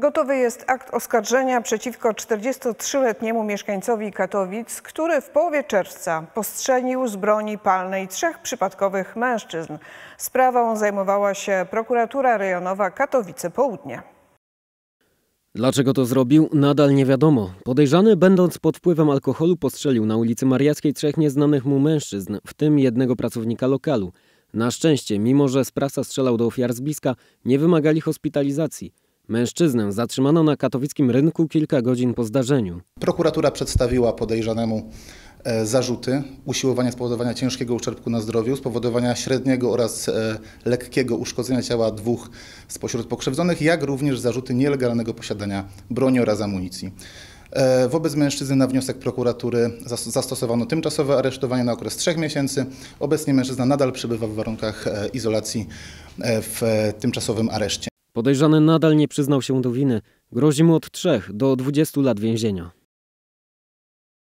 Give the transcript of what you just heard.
Gotowy jest akt oskarżenia przeciwko 43-letniemu mieszkańcowi Katowic, który w połowie czerwca postrzelił z broni palnej trzech przypadkowych mężczyzn. Sprawą zajmowała się prokuratura rejonowa Katowice Południe. Dlaczego to zrobił, nadal nie wiadomo. Podejrzany, będąc pod wpływem alkoholu, postrzelił na ulicy Mariackiej trzech nieznanych mu mężczyzn, w tym jednego pracownika lokalu. Na szczęście, mimo że sprawca strzelał do ofiar z bliska, nie wymagali hospitalizacji. Mężczyznę zatrzymano na katowickim rynku kilka godzin po zdarzeniu. Prokuratura przedstawiła podejrzanemu e, zarzuty usiłowania spowodowania ciężkiego uszczerbku na zdrowiu, spowodowania średniego oraz e, lekkiego uszkodzenia ciała dwóch spośród pokrzywdzonych, jak również zarzuty nielegalnego posiadania broni oraz amunicji. E, wobec mężczyzny na wniosek prokuratury zastosowano tymczasowe aresztowanie na okres trzech miesięcy. Obecnie mężczyzna nadal przebywa w warunkach izolacji w tymczasowym areszcie. Podejrzany nadal nie przyznał się do winy. Grozi mu od 3 do 20 lat więzienia.